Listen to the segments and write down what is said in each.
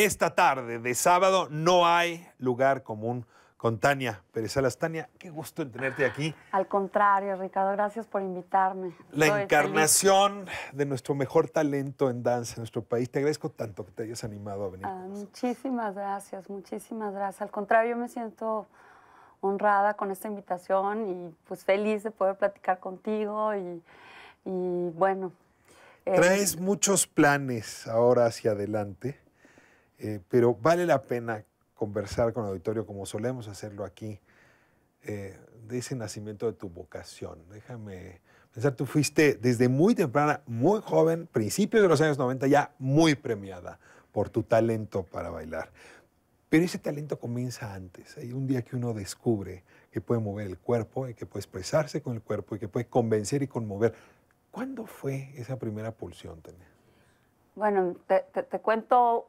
Esta tarde de sábado no hay lugar común con Tania Pérez Salas. Tania, qué gusto en tenerte aquí. Al contrario, Ricardo, gracias por invitarme. La encarnación de nuestro mejor talento en danza en nuestro país. Te agradezco tanto que te hayas animado a venir. Ah, muchísimas gracias, muchísimas gracias. Al contrario, yo me siento honrada con esta invitación y pues feliz de poder platicar contigo y, bueno. Eh, Traes muchos planes ahora hacia adelante eh, pero vale la pena conversar con el auditorio como solemos hacerlo aquí, eh, de ese nacimiento de tu vocación. Déjame pensar, tú fuiste desde muy temprana, muy joven, principios de los años 90, ya muy premiada por tu talento para bailar. Pero ese talento comienza antes. Hay un día que uno descubre que puede mover el cuerpo y que puede expresarse con el cuerpo y que puede convencer y conmover. ¿Cuándo fue esa primera pulsión, Tania? Bueno, te, te cuento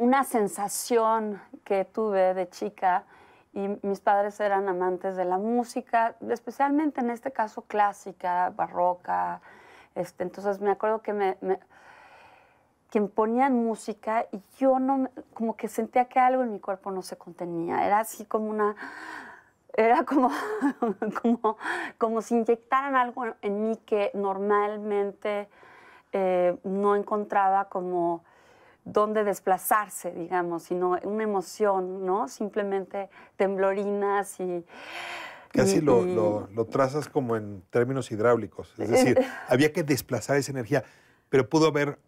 una sensación que tuve de chica y mis padres eran amantes de la música, especialmente en este caso clásica, barroca. Este, entonces me acuerdo que me, me ponían música y yo no, como que sentía que algo en mi cuerpo no se contenía. Era así como una, era como, como, si inyectaran algo en mí que normalmente eh, no encontraba como dónde desplazarse, digamos, sino una emoción, ¿no? Simplemente temblorinas y... Casi lo, lo, trazas como en términos hidráulicos, es eh, decir, eh. había que desplazar esa energía, pero pudo haber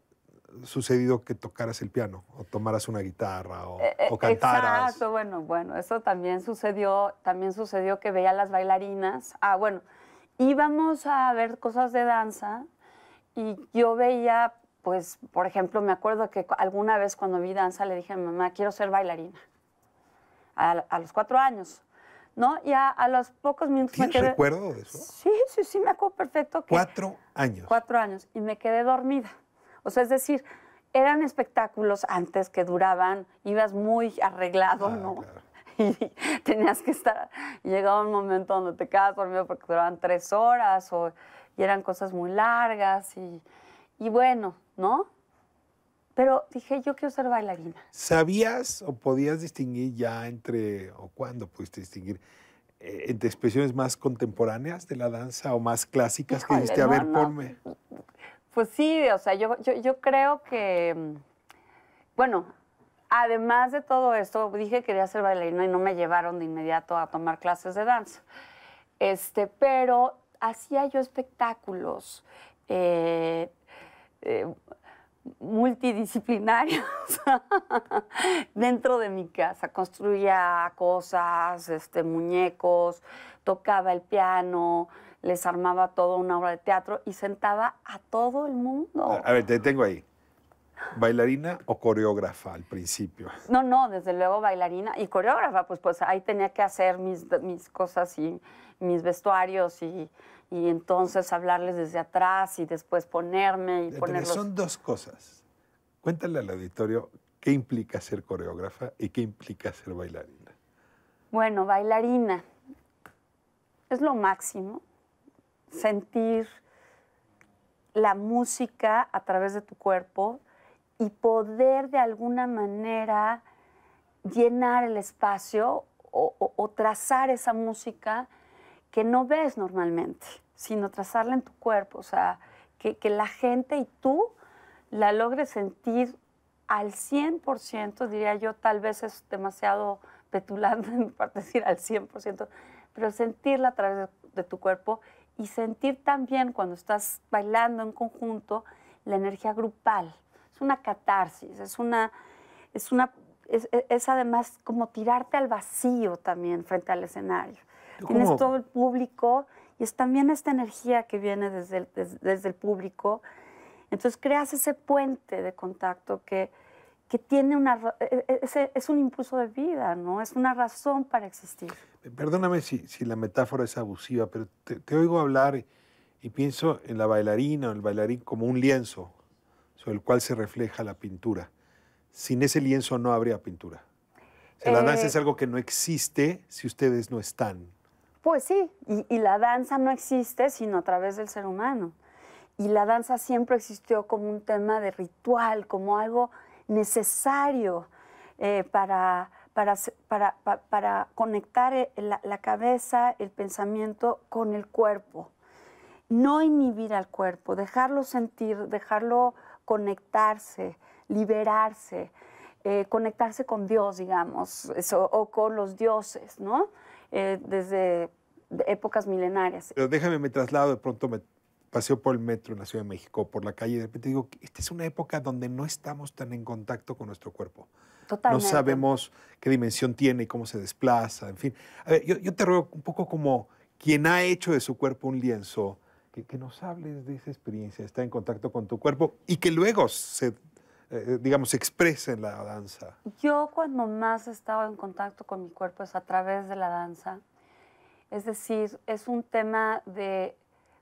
sucedido que tocaras el piano o tomaras una guitarra o, eh, o cantaras. Exacto, bueno, bueno, eso también sucedió, también sucedió que veía a las bailarinas. Ah, bueno, íbamos a ver cosas de danza y yo veía pues, por ejemplo, me acuerdo que alguna vez cuando vi danza le dije a mi mamá, quiero ser bailarina, a, los cuatro años. ¿No? Y a, los pocos minutos me quedé... recuerdo de eso? Sí, sí, sí, me acuerdo perfecto. Cuatro años. Cuatro años. Y me quedé dormida. O sea, es decir, eran espectáculos antes que duraban, ibas muy arreglado, ah, ¿no? Y tenías que estar, llegaba un momento donde te quedabas dormido porque duraban tres horas o, y eran cosas muy largas y, y bueno, ¿no? Pero dije, yo quiero ser bailarina. ¿Sabías o podías distinguir ya entre, o cuándo pudiste distinguir, eh, entre expresiones más contemporáneas de la danza o más clásicas que dijiste, a ver, por ponme? Pues sí, o sea, yo, yo, creo que, mm, bueno, además de todo esto, dije que quería ser bailarina y no me llevaron de inmediato a tomar clases de danza. Este, pero hacía yo espectáculos. Eh, eh, multidisciplinarios dentro de mi casa. Construía cosas, este, muñecos, tocaba el piano, les armaba toda una obra de teatro y sentaba a todo el mundo. A, a ver, te tengo ahí. ¿Bailarina o coreógrafa al principio? No, no, desde luego bailarina y coreógrafa, pues, pues ahí tenía que hacer mis, mis cosas y mis vestuarios y, entonces hablarles desde atrás y después ponerme y Son dos cosas. Cuéntale al auditorio qué implica ser coreógrafa y qué implica ser bailarina. Bueno, bailarina es lo máximo. Sentir la música a través de tu cuerpo, y poder de alguna manera llenar el espacio o, trazar esa música que no ves normalmente, sino trazarla en tu cuerpo, o sea, que, la gente y tú la logres sentir al 100%, diría yo, tal vez es demasiado petulante en parte decir al 100%, pero sentirla a través de, tu cuerpo y sentir también cuando estás bailando en conjunto la energía grupal, es una catarsis, es una, es una, e, es, además como tirarte al vacío también frente al escenario. Tienes todo el público y es también esta energía que viene desde el, desde el público. Entonces creas ese puente de contacto que, que tiene una, e, e, es, es, un impulso de vida, ¿no? Es una razón para existir. Perdóname si, si la metáfora es abusiva, pero te, oigo hablar y pienso en la bailarina o el bailarín como un lienzo, sobre el cual se refleja la pintura. Sin ese lienzo no habría pintura. la eh, danza es algo que no existe si ustedes no están. Pues sí, y, la danza no existe sino a través del ser humano. Y la danza siempre existió como un tema de ritual, como algo necesario eh, para, para, para, para, conectar eh, la, cabeza, el pensamiento con el cuerpo. No inhibir al cuerpo, dejarlo sentir, dejarlo conectarse, liberarse, eh, conectarse con Dios, digamos, eso, o con los dioses, ¿no? Eh, desde épocas milenarias. Pero déjame, me traslado, de pronto me paseo por el metro en la Ciudad de México, por la calle, y de repente digo, esta es una época donde no estamos tan en contacto con nuestro cuerpo. Totalmente. No sabemos qué dimensión tiene y cómo se desplaza, en fin. A ver, yo, yo te ruego un poco como quien ha hecho de su cuerpo un lienzo, que, que, nos hables de esa experiencia, estar en contacto con tu cuerpo y que luego se, eh, eh, digamos, se exprese en la danza. Yo cuando más he estado en contacto con mi cuerpo es a través de la danza. Es decir, es un tema de,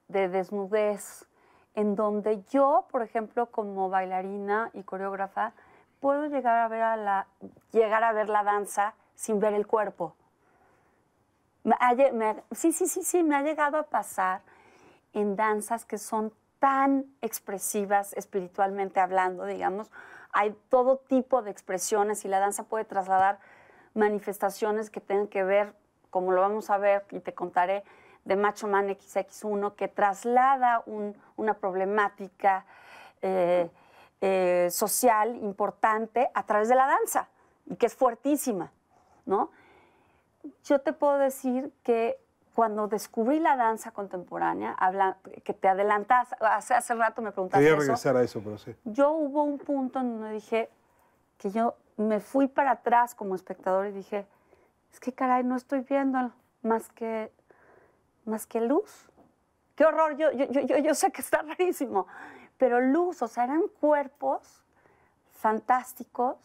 de desnudez, en donde yo, por ejemplo, como bailarina y coreógrafa, puedo llegar a ver, la, llegar a ver la danza sin ver el cuerpo. sí, sí, sí, sí, me ha llegado a pasar en danzas que son tan expresivas espiritualmente hablando, digamos. Hay todo tipo de expresiones y la danza puede trasladar manifestaciones que tengan que ver, como lo vamos a ver y te contaré, de Macho Man XX1, que traslada una problemática eh, eh, social importante a través de la danza, y que es fuertísima, ¿no? Yo te puedo decir que cuando descubrí la danza contemporánea, que te adelantás, hace, hace rato me preguntaste. Quería regresar a eso, pero sí. Yo hubo un punto en donde dije que yo me fui para atrás como espectador y dije, es que caray, no estoy viendo más que, más que luz. Qué horror, yo, yo, yo, yo sé que está rarísimo, pero luz, o sea, eran cuerpos fantásticos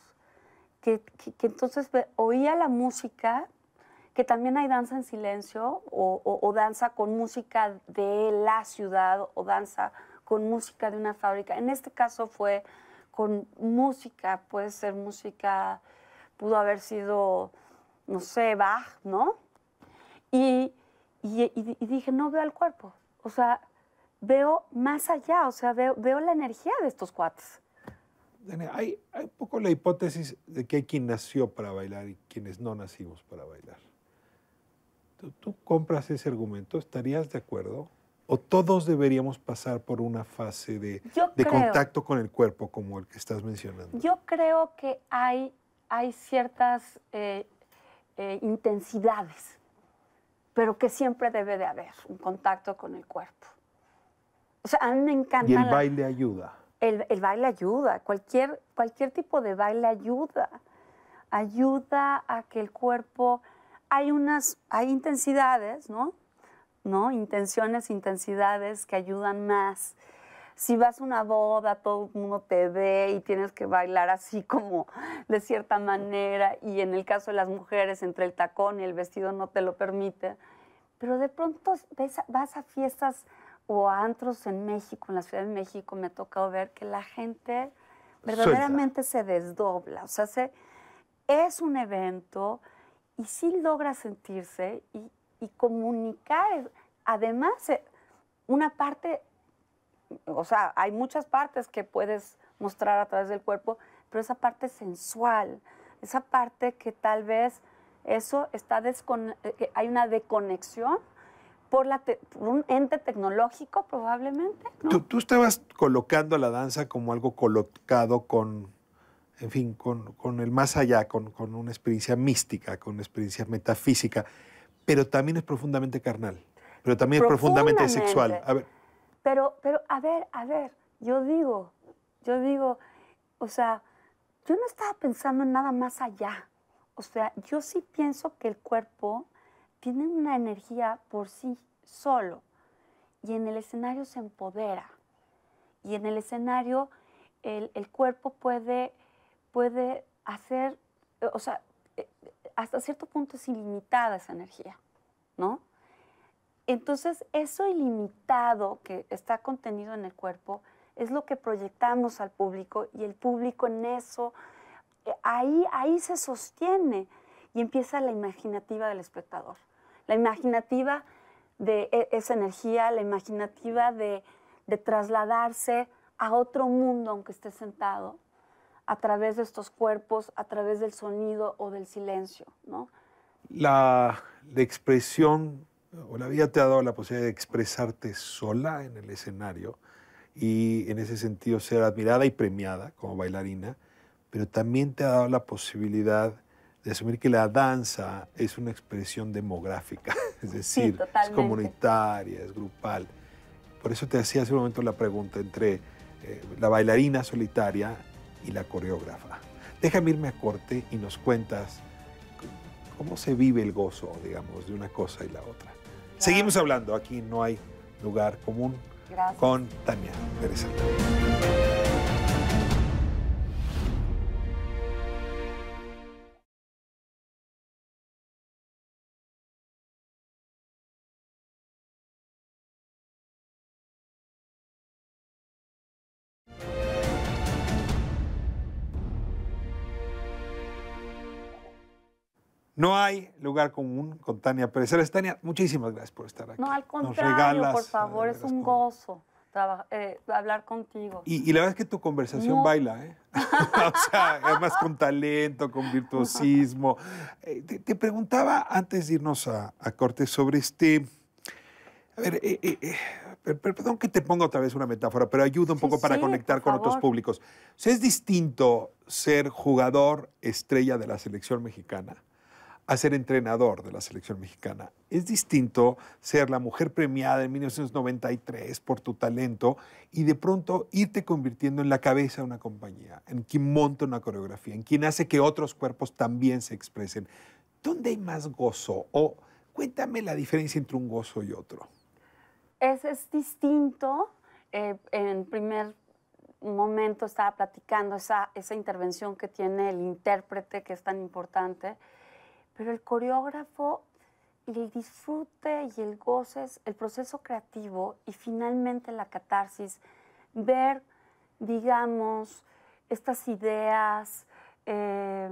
que, que entonces oía la música que también hay danza en silencio o, danza con música de la ciudad o danza con música de una fábrica. En este caso fue con música, puede ser música, pudo haber sido, no sé, Bach, ¿no? Y, dije, no veo al cuerpo, o sea, veo más allá, o sea, veo, la energía de estos cuates. Hay, hay un poco la hipótesis de que hay quien nació para bailar y quienes no nacimos para bailar tú compras ese argumento, ¿estarías de acuerdo? ¿O todos deberíamos pasar por una fase de, contacto con el cuerpo como el que estás mencionando? Yo creo que hay, ciertas eh, eh, intensidades, pero que siempre debe de haber un contacto con el cuerpo. O sea, a mí me encanta... ¿Y el baile ayuda? El, baile ayuda, cualquier tipo de baile ayuda. Ayuda a que el cuerpo hay unas, hay intensidades, ¿no? ¿No? Intenciones, intensidades que ayudan más. Si vas a una boda, todo el mundo te ve y tienes que bailar así como de cierta manera, y en el caso de las mujeres, entre el tacón y el vestido no te lo permite. Pero de pronto vas a fiestas o a antros en México, en la Ciudad de México, me ha tocado ver que la gente verdaderamente se desdobla. O sea, es un evento y sí logra sentirse y, comunicar. Además, eh, una parte, o sea, hay muchas partes que puedes mostrar a través del cuerpo, pero esa parte sensual, esa parte que tal vez eso está eh, hay una desconexión por, la un ente tecnológico probablemente. Tú, estabas colocando la danza como algo colocado con en fin, con, el más allá, con, una experiencia mística, con una experiencia metafísica, pero también es profundamente carnal, pero también es profundamente sexual. A ver. Pero, pero, a ver, a ver, yo digo, yo digo, o sea, yo no estaba pensando en nada más allá. O sea, yo sí pienso que el cuerpo tiene una energía por sí solo y en el escenario se empodera. Y en el escenario el, el cuerpo puede puede hacer, eh, o sea, eh, hasta cierto punto es ilimitada esa energía, ¿no? Entonces, eso ilimitado que está contenido en el cuerpo es lo que proyectamos al público y el público en eso, eh, ahí, ahí se sostiene y empieza la imaginativa del espectador, la imaginativa de e, esa energía, la imaginativa de trasladarse a otro mundo aunque esté sentado a través de estos cuerpos, a través del sonido o del silencio, ¿no? La, expresión o la vida te ha dado la posibilidad de expresarte sola en el escenario y en ese sentido ser admirada y premiada como bailarina, pero también te ha dado la posibilidad de asumir que la danza es una expresión demográfica, es decir, es comunitaria, es grupal. Por eso te hacía hace un momento la pregunta entre eh, la bailarina solitaria y la coreógrafa. Déjame irme a corte y nos cuentas cómo se vive el gozo, digamos, de una cosa y la otra. Seguimos hablando, aquí no hay lugar común con Tania Pérez No hay lugar común con Tania Pérez. Tania, muchísimas gracias por estar aquí. No, al contrario, por favor, eh, es un gozo. Eh, hablar contigo. Y, la verdad es que tu conversación baila, ¿eh? o sea, además con talento, con virtuosismo. Eh, te, preguntaba antes de irnos a, a corte sobre este. A ver, perdón que te ponga otra vez una metáfora, pero ayuda un poco para conectar con otros públicos. es distinto ser jugador estrella de la selección mexicana a ser entrenador de la selección mexicana. Es distinto ser la mujer premiada en 1993 por tu talento y de pronto irte convirtiendo en la cabeza de una compañía, en quien monta una coreografía, en quien hace que otros cuerpos también se expresen. ¿Dónde hay más gozo? O cuéntame la diferencia entre un gozo y otro. Es, distinto. Eh, en primer momento estaba platicando esa intervención que tiene el intérprete, que es tan importante pero el coreógrafo el disfrute y el goce el proceso creativo y finalmente la catarsis, ver, digamos, estas ideas, eh,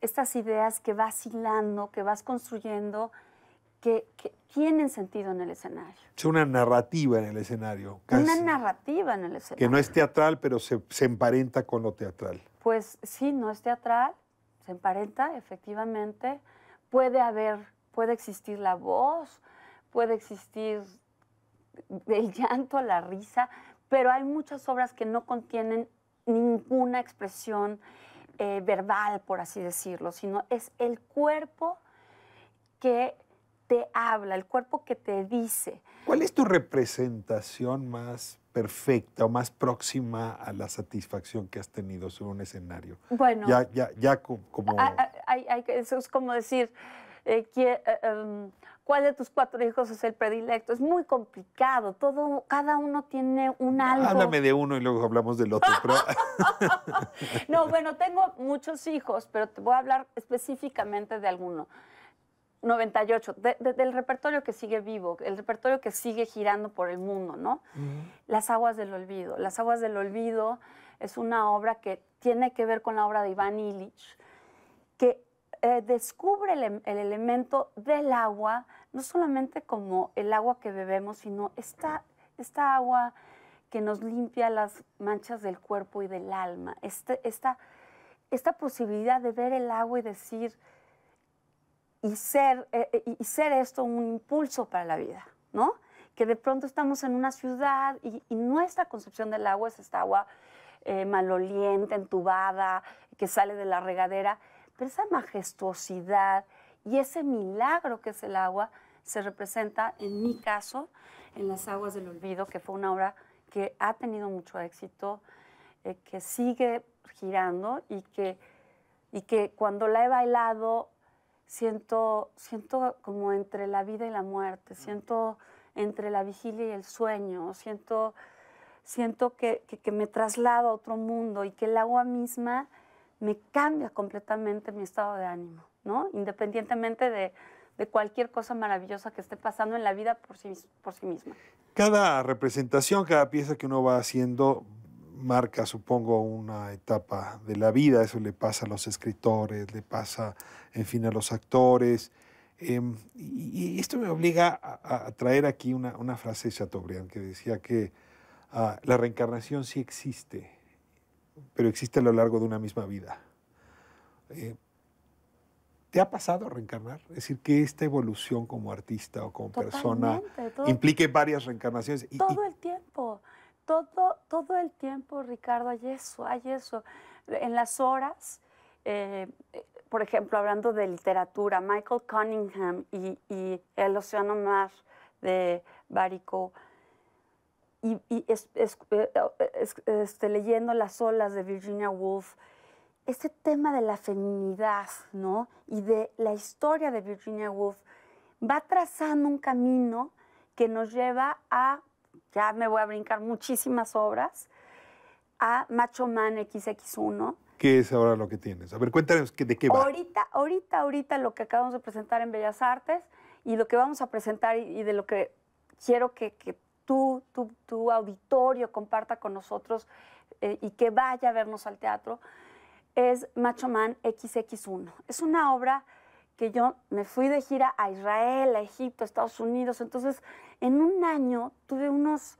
estas ideas que vas hilando, que vas construyendo, que, tienen sentido en el escenario. Es una narrativa en el escenario. Casi, una narrativa en el escenario. Que no es teatral, pero se emparenta con lo teatral. Pues sí, no es teatral, en emparenta, efectivamente, puede haber, puede existir la voz, puede existir el llanto, la risa, pero hay muchas obras que no contienen ninguna expresión eh, verbal, por así decirlo, sino es el cuerpo que te habla, el cuerpo que te dice. ¿Cuál es tu representación más perfecta o más próxima a la satisfacción que has tenido sobre un escenario? Bueno. Ya, ya, ya como. Ah, ah, hay, hay, eso es como decir. Eh, eh, em, cuál de tus cuatro hijos es el predilecto. Es muy complicado. Todo, cada uno tiene un algo. Háblame de uno y luego hablamos del otro. no, bueno, tengo muchos hijos, pero te voy a hablar específicamente de alguno. 98, del repertorio que sigue vivo, el repertorio que sigue girando por el mundo, ¿no? Las aguas del olvido. Las aguas del olvido es una obra que tiene que ver con la obra de Iván Illich, que eh, descubre el, elemento del agua, no solamente como el agua que bebemos, sino esta, agua que nos limpia las manchas del cuerpo y del alma, este, esta posibilidad de ver el agua y decir, y ser, eh, eh, y ser esto un impulso para la vida, ¿no? Que de pronto estamos en una ciudad y, nuestra concepción del agua es esta agua eh, maloliente, entubada, que sale de la regadera, pero esa majestuosidad y ese milagro que es el agua se representa, en mi caso, en Las Aguas del Olvido, que fue una obra que ha tenido mucho éxito, que sigue girando y que, y que cuando la he bailado siento, siento como entre la vida y la muerte, siento entre la vigilia y el sueño, siento, siento que, me traslado a otro mundo y que el agua misma me cambia completamente mi estado de ánimo, ¿no? Independientemente de, cualquier cosa maravillosa que esté pasando en la vida por sí, por sí misma. Cada representación, cada pieza que uno va haciendo marca, supongo, una etapa de la vida. Eso le pasa a los escritores, le pasa, en fin, a los actores. Em, y, esto me obliga a, traer aquí una, frase de Chateaubriand que decía que ah, la reencarnación sí existe, pero existe a lo largo de una misma vida. Eh, ¿Te ha pasado reencarnar? Es decir, que esta evolución como artista o como persona implique varias reencarnaciones. todo el tiempo todo, el tiempo, Ricardo, hay eso, hay eso. En las horas, eh, por ejemplo, hablando de literatura, Michael Cunningham y, El Océano Mar de Barico, y, eh, este, leyendo Las olas de Virginia Woolf, este tema de la feminidad, ¿no? Y de la historia de Virginia Woolf va trazando un camino que nos lleva a ya me voy a brincar muchísimas obras, a Macho Man XX1. ¿Qué es ahora lo que tienes? A ver, cuéntanos de qué va. Ahorita, ahorita, ahorita lo que acabamos de presentar en Bellas Artes y lo que vamos a presentar y, de lo que quiero que, tú, tu, auditorio comparta con nosotros eh, y que vaya a vernos al teatro es Macho Man XX1. Es una obra que yo me fui de gira a Israel, a Egipto, a Estados Unidos. Entonces, en un año tuve unos,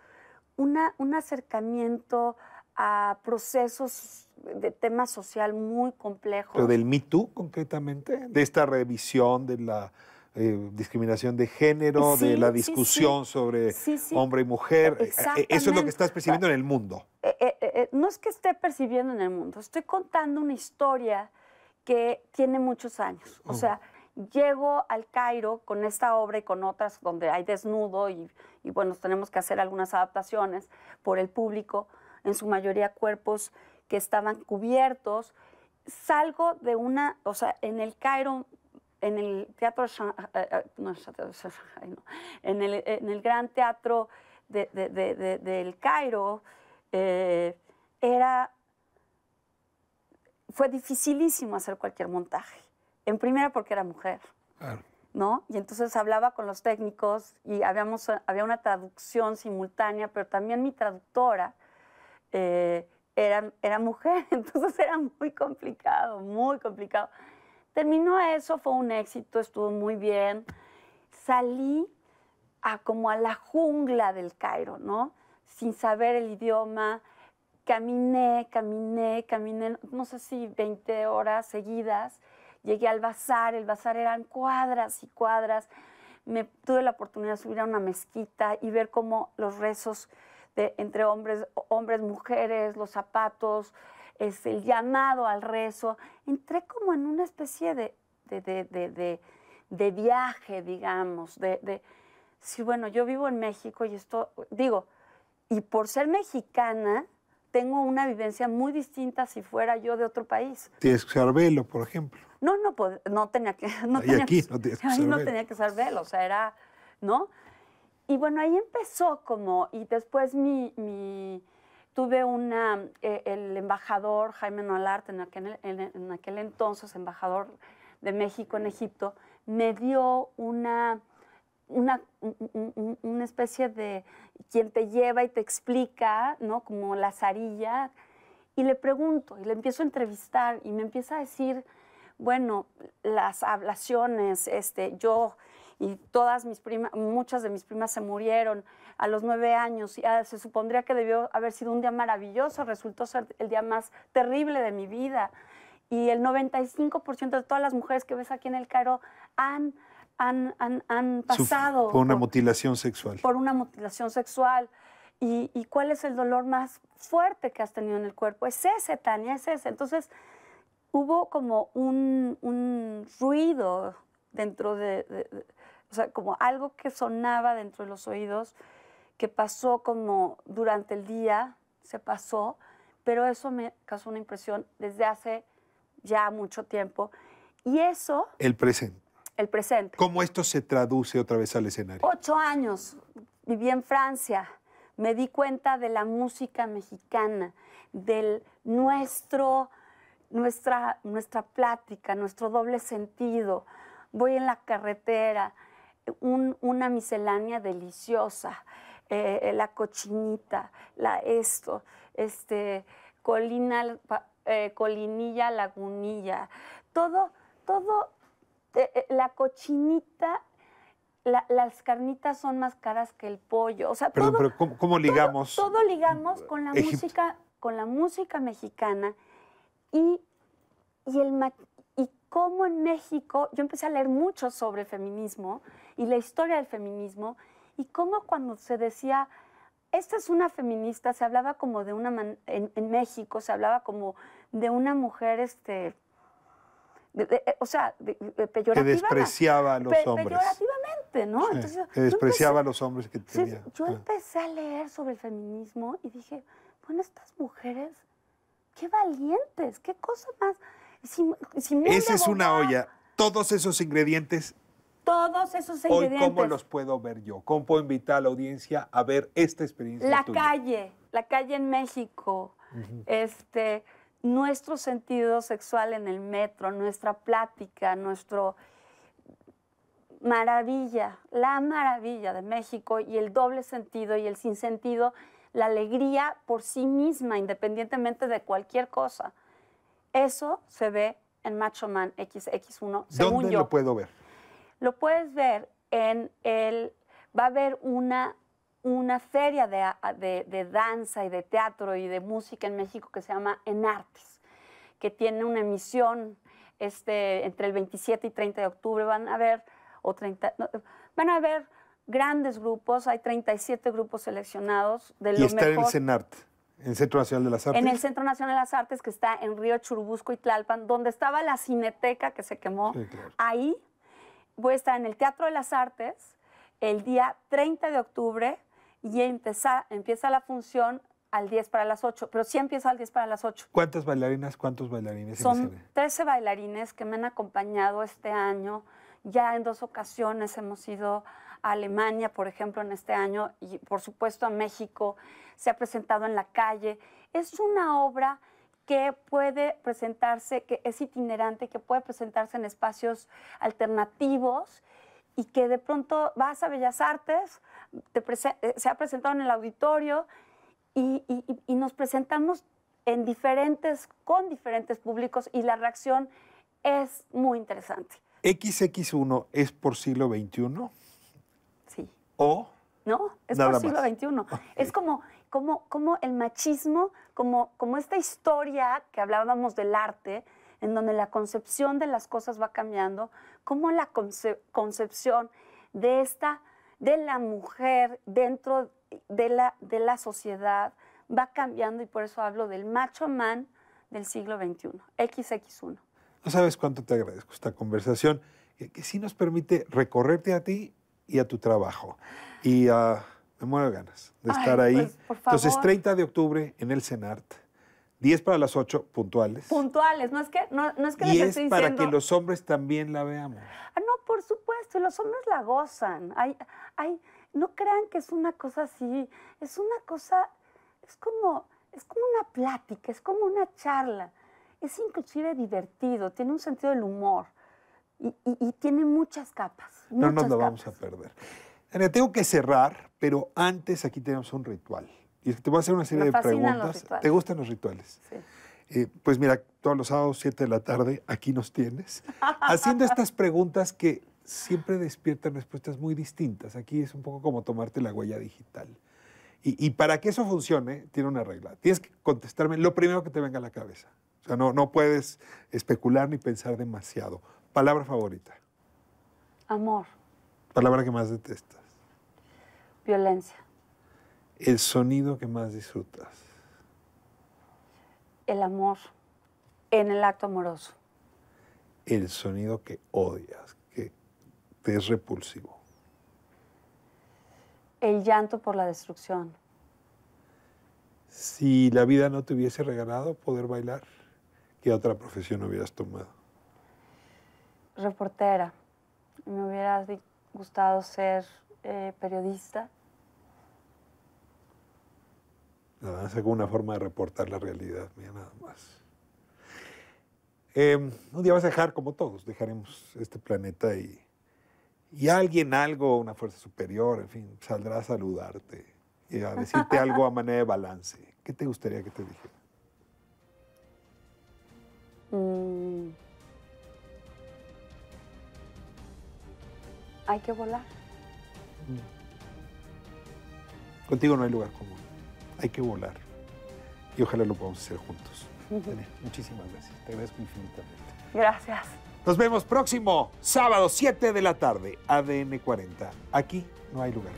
una, un acercamiento a procesos de tema social muy complejos. Pero del Me Too, concretamente, de esta revisión de la eh, discriminación de género, de la discusión sobre hombre y mujer. Eh, eh, eso es lo que estás percibiendo en el mundo. no es que esté percibiendo en el mundo, estoy contando una historia que tiene muchos años. O sea, llego al Cairo con esta obra y con otras donde hay desnudo y, bueno, tenemos que hacer algunas adaptaciones por el público, en su mayoría cuerpos que estaban cubiertos. Salgo de una, o sea, en el Cairo, en el teatro, eh, eh, no, en, el, en el gran teatro de, del Cairo, eh, era fue dificilísimo hacer cualquier montaje. En primera porque era mujer. ¿No? Y entonces hablaba con los técnicos y habíamos, había una traducción simultánea, pero también mi traductora eh, era, era mujer, entonces era muy complicado, muy complicado. Terminó eso, fue un éxito, estuvo muy bien. Salí a como a la jungla del Cairo, ¿no? Sin saber el idioma, caminé, caminé, caminé, no sé si 20 horas seguidas. Llegué al bazar, el bazar eran cuadras y cuadras. Me tuve la oportunidad de subir a una mezquita y ver cómo los rezos entre hombres, hombres, mujeres, los zapatos, es este, el llamado al rezo. Entré como en una especie de, viaje, digamos, de, sí, bueno, yo vivo en México y esto, digo, y por ser mexicana, tengo una vivencia muy distinta si fuera yo de otro país. Tienes que usar velo, por ejemplo. No, no, no tenía que... No que, no no tenía que usar velo, o sea, era... ¿No? Y bueno, ahí empezó como... Y después mi... tuve una... E, el embajador Jaime Noalarte en aquel, en aquel entonces embajador de México en Egipto, me dio una una, una, especie de quien te lleva y te explica, ¿no? Como la zarilla. Y le pregunto, y le empiezo a entrevistar, y me empieza a decir, bueno, las ablaciones, este, yo y todas mis primas, muchas de mis primas se murieron a los nueve años, y ah, se supondría que debió haber sido un día maravilloso, resultó ser el día más terrible de mi vida. Y el 95% de todas las mujeres que ves aquí en el Cairo han han, pasado. por una mutilación sexual. Por una mutilación sexual. Y, cuál es el dolor más fuerte que has tenido en el cuerpo? Es ese, Tania, es ese. Entonces, hubo como un, ruido dentro de, o sea, como algo que sonaba dentro de los oídos, que pasó como durante el día, se pasó, pero eso me causó una impresión desde hace ya mucho tiempo. Y eso... El presente el presente. ¿Cómo esto se traduce otra vez al escenario? Ocho años, viví en Francia, me di cuenta de la música mexicana, del nuestro, nuestra, nuestra plática, nuestro doble sentido. Voy en la carretera, una miscelánea deliciosa, eh, la cochinita, la esto, este, colina, eh, colinilla, lagunilla, todo, todo eh, eh, la cochinita las carnitas son más caras que el pollo. O sea, todo, pero ¿cómo, ligamos? Todo, ligamos con la música, con la música mexicana y, el y cómo en México, yo empecé a leer mucho sobre feminismo y la historia del feminismo, y cómo cuando se decía, esta es una feminista, se hablaba como de una en, en México, se hablaba como de una mujer este, eh, o sea, peyorativamente. Que despreciaba a los hombres. Peyorativamente, ¿no? despreciaba a los hombres que tenía. yo empecé a leer sobre el feminismo y dije, bueno, estas mujeres, qué valientes, qué cosa más. Esa es una olla. Todos esos ingredientes todos esos ingredientes. ¿cómo los puedo ver yo? ¿Cómo puedo invitar a la audiencia a ver esta experiencia? La calle, la calle en México. Este, nuestro sentido sexual en el metro, nuestra plática, nuestro maravilla, la maravilla de México y el doble sentido y el sinsentido, la alegría por sí misma, independientemente de cualquier cosa. Eso se ve en Macho Man XX1, según ¿Dónde lo puedo ver? Lo puedes ver en el... Va a haber una una feria de, danza y de teatro y de música en México que se llama En Artes, que tiene una emisión este, entre el 27 y 30 de octubre. Van a haber o 30, van a grandes grupos, hay 37 grupos seleccionados. De y está en el CENART, en el Centro Nacional de las Artes. En el Centro Nacional de las Artes, que está en Río Churubusco y Tlalpan, donde estaba la cineteca que se quemó. Ahí voy a estar en el Teatro de las Artes el día 30 de octubre y empieza, la función al 10 para las 8, pero sí empieza al 10 para las 8. ¿Cuántas bailarinas, cuántos bailarines? Son 13 bailarines que me han acompañado este año. Ya en dos ocasiones hemos ido a Alemania, por ejemplo, en este año, y por supuesto a México. Se ha presentado en la calle. Es una obra que puede presentarse, que es itinerante, que puede presentarse en espacios alternativos y que de pronto vas a Bellas Artes, eh, se ha presentado en el auditorio y, y, nos presentamos en diferentes, con diferentes públicos y la reacción es muy interesante. XX1 es por siglo XXI. Sí. O. No, es por siglo XXI. Es como, como, como el machismo, como, como esta historia que hablábamos del arte, en donde la concepción de las cosas va cambiando, cómo la concepción de esta, de la mujer dentro de la, de la sociedad va cambiando y por eso hablo del macho man del siglo XXI, XX1. No sabes cuánto te agradezco esta conversación, que, sí nos permite recorrerte a ti y a tu trabajo. Y ah, me muero ganas de estar ahí. Pues, Entonces, 30 de octubre en el CENART. 10 para las 8, puntuales. Puntuales, no es que, no, no es que y es para que los hombres también la veamos. Ah, no, por supuesto, los hombres la gozan. Ay, ay, no crean que es una cosa así, es una cosa, es como, es como una plática, es como una charla. Es inclusive divertido, tiene un sentido del humor y, tiene muchas capas. no nos la vamos a perder. tengo que cerrar, pero antes aquí tenemos un ritual. Y te voy a hacer una serie de preguntas. ¿Te gustan los rituales? Sí. Eh, pues mira, todos los sábados, 7 de la tarde, aquí nos tienes, haciendo estas preguntas que siempre despiertan respuestas muy distintas. Aquí es un poco como tomarte la huella digital. Y, para que eso funcione, tiene una regla. Tienes que contestarme lo primero que te venga a la cabeza. O sea, no, no puedes especular ni pensar demasiado. Palabra favorita. Amor. Palabra que más detestas. Violencia. El sonido que más disfrutas. El amor en el acto amoroso. El sonido que odias, que te es repulsivo. El llanto por la destrucción. Si la vida no te hubiese regalado poder bailar, ¿qué otra profesión hubieras tomado? Reportera. Me hubiera gustado ser eh, periodista. Nada es una forma de reportar la realidad, mira nada más. Em, un día vas a dejar, como todos, dejaremos este planeta y, y alguien, algo, una fuerza superior, en fin, saldrá a saludarte y a decirte algo a manera de balance. ¿Qué te gustaría que te dijera? Mm. Hay que volar. Mm. Contigo no hay lugar común hay que volar. Y ojalá lo podamos hacer juntos. muchísimas gracias. Te agradezco infinitamente. Gracias. Nos vemos próximo sábado, 7 de la tarde, ADN 40. Aquí no hay lugar.